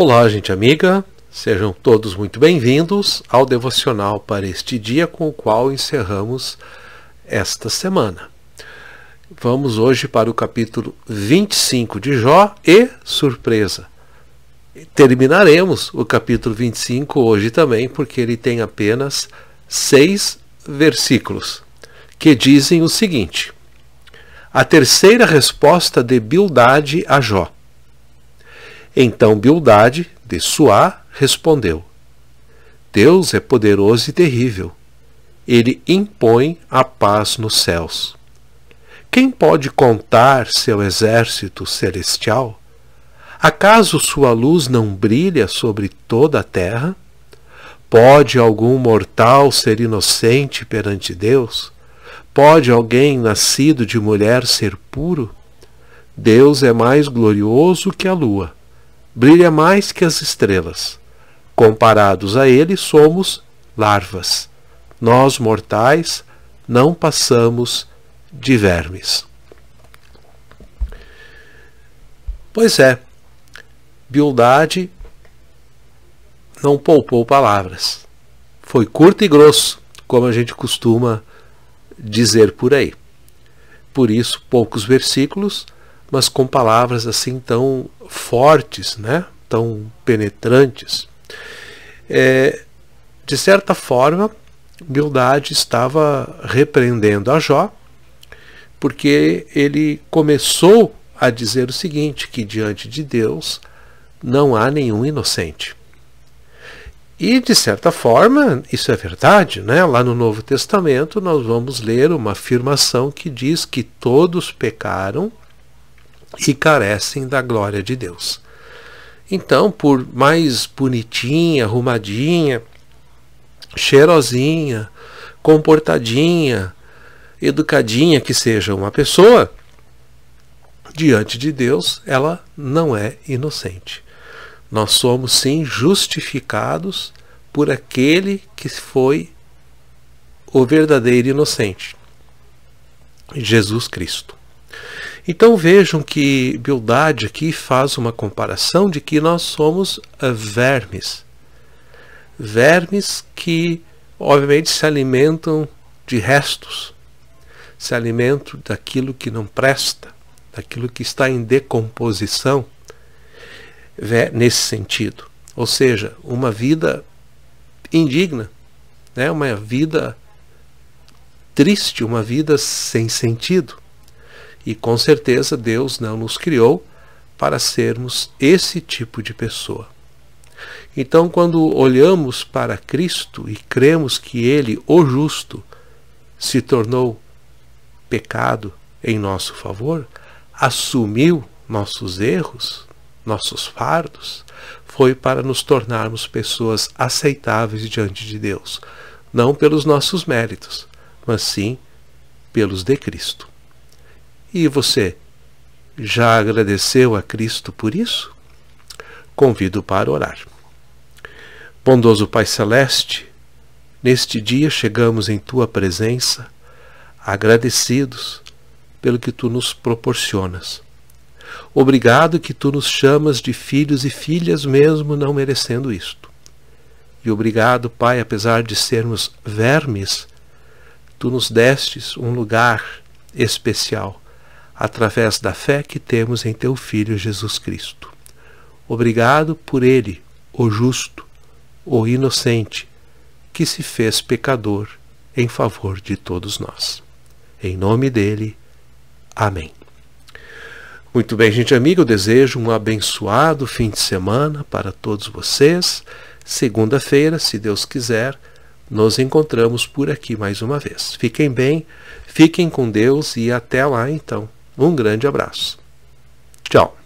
Olá, gente amiga. Sejam todos muito bem-vindos ao devocional para este dia com o qual encerramos esta semana. Vamos hoje para o capítulo 25 de Jó e surpresa. Terminaremos o capítulo 25 hoje também, porque ele tem apenas seis versículos que dizem o seguinte: A terceira resposta de Bildade a Jó. Então Bildade, de Suá, respondeu: Deus é poderoso e terrível. Ele impõe a paz nos céus. Quem pode contar seu exército celestial? Acaso sua luz não brilha sobre toda a terra? Pode algum mortal ser inocente perante Deus? Pode alguém nascido de mulher ser puro? Deus é mais glorioso que a lua brilha mais que as estrelas. Comparados a ele, somos larvas. Nós, mortais, não passamos de vermes. Pois é, Bildade não poupou palavras. Foi curto e grosso, como a gente costuma dizer por aí. Por isso, poucos versículos mas com palavras assim tão fortes, né? tão penetrantes. É, de certa forma, Bildade estava repreendendo a Jó, porque ele começou a dizer o seguinte: que diante de Deus não há nenhum inocente. E, de certa forma, isso é verdade, né? Lá no Novo Testamento, nós vamos ler uma afirmação que diz que todos pecaram e carecem da glória de Deus. Então, por mais bonitinha, arrumadinha, cheirosinha, comportadinha, educadinha que seja uma pessoa, diante de Deus ela não é inocente. Nós somos sim justificados por aquele que foi o verdadeiro inocente, Jesus Cristo. Então vejam que Bildad aqui faz uma comparação de que nós somos eh, vermes. Vermes que, obviamente, se alimentam de restos, se alimentam daquilo que não presta, daquilo que está em decomposição, né, nesse sentido. Ou seja, uma vida indigna, né? uma vida triste, uma vida sem sentido. E com certeza Deus não nos criou para sermos esse tipo de pessoa. Então, quando olhamos para Cristo e cremos que Ele, o justo, se tornou pecado em nosso favor, assumiu nossos erros, nossos fardos, foi para nos tornarmos pessoas aceitáveis diante de Deus, não pelos nossos méritos, mas sim pelos de Cristo. E você já agradeceu a Cristo por isso? Convido para orar. Bondoso Pai Celeste, neste dia chegamos em tua presença agradecidos pelo que tu nos proporcionas. Obrigado que tu nos chamas de filhos e filhas mesmo não merecendo isto. E obrigado, Pai, apesar de sermos vermes, tu nos destes um lugar especial através da fé que temos em teu Filho Jesus Cristo. Obrigado por ele, o justo, o inocente, que se fez pecador em favor de todos nós. Em nome dele, amém. Muito bem, gente amiga, eu desejo um abençoado fim de semana para todos vocês. Segunda-feira, se Deus quiser, nos encontramos por aqui mais uma vez. Fiquem bem, fiquem com Deus e até lá então. Um grande abraço. Tchau.